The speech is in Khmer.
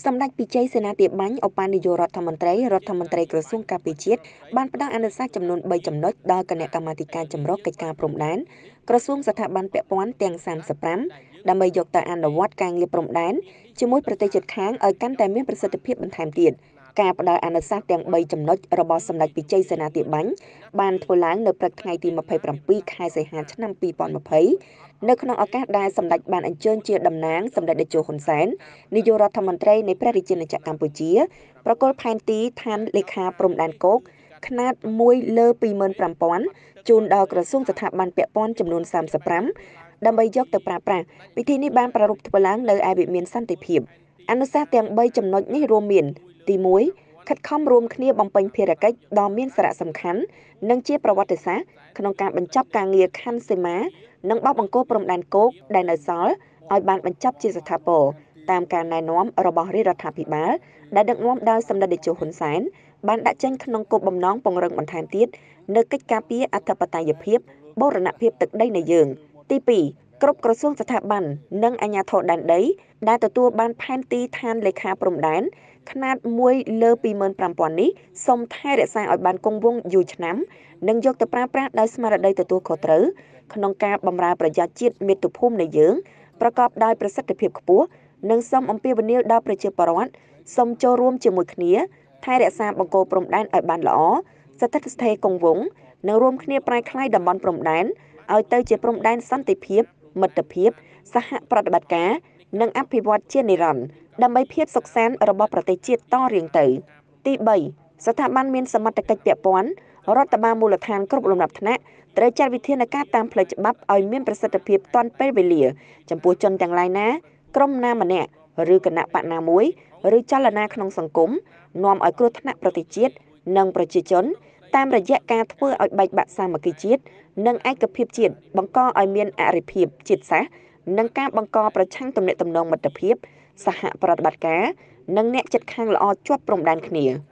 សម្ដេចពិជ័យសេនាធិបាញ់ឧបនាយករដ្ឋមន្ត្រីរដ្ឋមន្ត្រីក្រសួងការពារជាតិបានផ្ដល់អនុសាសន៍ចំនួន3ចំណុចដល់គណៈកម្មាធិការចម្រុះកិច្ចការព្រំដែនក្រសួងស្ថាប័នពាក់ព័ន្ធទាំង35ដើម្បីយកទៅអនុវត្តការងារព្រំដែនជាមួយប្រទេសជិតខាងឲ្យកាន់តែមានប្រសិទ្ធភាពបន្ថែមទៀត។ការផ្ដល់អនុសាសន៍ទាំង3ចំណុចរបស់សម្ដេចពិជ័យសេនាធិបាញ់បានធ្វើឡើងនៅព្រឹកថ្ងៃទី27ខែសីហាឆ្នាំ2020នៅក្នុងឱកាសដែលសម្ដេចបានអញ្ជើញជាតំណាងសម្ដេចតេជោហ៊ុនសែននាយករដ្ឋមន្ត្រីនៃព្រះរាជាណាចក្រកម្ពុជាប្រកល់ផែនទីឋានលេខាព្រំដែនគោកខ្នាត1លើ25000ជូនដល់ក្រសួងស្ថាប័នពាក់ព័ន្ធចំនួន35ដើម្បីយកទៅប្រើប្រាស់ពិធីនេះបានប្រារព្ធធ្វើឡើងនៅឯវិមានសន្តិភាព អនុសាសន៍ទាំង3ចំណុចនេះរួមមានទី1ខិតខំរួមគ្នាបំពេញភារកិច្ចដ៏មានសារៈសំខាន់ និងជាប្រវត្តិសាស្ត្រក្នុងការបញ្ចប់ការងារខណ្ឌសីមា និងបោះបង្គោលព្រំដែនគោកដែលនៅសល់ឲ្យបានបញ្ចប់ជាស្ថាពរតាមការណែនាំរបស់រាជរដ្ឋាភិបាលដែលដឹកនាំដោយសម្ដេចតេជោហ៊ុនសែនបានដាក់ចេញក្នុងគោលបំណងពង្រឹងបន្ថែមទៀតនៅកិច្ចការពារអធិបតេយ្យភាពបូរណភាពទឹកដីនៃយើង ទី2គ្រប់ក្រសួងស្ថាប័ននិងអាជ្ញាធរដែនដីដែលទទួលបានផែនទីឋានលេខាព្រំដែនຂណាត1លើ25000នេះសូមថែរក្សាឲ្យបានគង់វង្សយូរឆ្នាំនិងយកទៅប្រើប្រាស់ដោយស្មារតីទទួលខុសត្រូវក្នុងការបម្រើប្រយោជន៍ជាតិមាតុភូមិនៃយើងប្រកបដោយប្រសិទ្ធភាពខ្ពស់និងសូមអំពាវនាវដល់ប្រជាពលរដ្ឋសូមចូលរួមជាមួយគ្នាថែរក្សាបង្គោលព្រំដែនឲ្យបានល្អស្ថិតស្ថេរគង់វង្សនិងរួមគ្នាប្រែក្លាយតំបន់ព្រំដែនឲ្យទៅជាព្រំដែនសន្តិភាពមិត្តភាពសហប្រតិបត្តិការនិងអភិវឌ្ឍជានិរន្តរ៍ដើម្បីភាពសុខសាន្តរបស់ប្រទេសជាតិតរៀងទៅទី3ស្ថាប័នមានសមត្ថកិច្ចពាក់ព័ន្ធរដ្ឋបាលមូលដ្ឋានគ្រប់លំដាប់ថ្នាក់ត្រូវចាត់វិធានការតាមផ្លូវច្បាប់ឲ្យមានប្រសិទ្ធភាពទាន់ពេលវេលា ចំពោះជនទាំងឡាយណាក្រុមណាម្នាក់ឬគណៈបកណាមួយឬចលនាក្នុងសង្គមនាំឲ្យគ្រោះថ្នាក់ប្រទេសជាតិនិងប្រជាជន តាមរយៈការធ្វើឲ្យបែកបាក់សាមគ្គីជាតិនិងឯកភាពជាតិបង្កឲ្យមានអរិភាពជាតិសាសន៍និងការបង្កប្រឆាំងទំនាក់ទំនងមិត្តភាពសហប្រតិបត្តិការនិងអ្នកជិតខាងល្អជាប់ព្រំដែនគ្នា។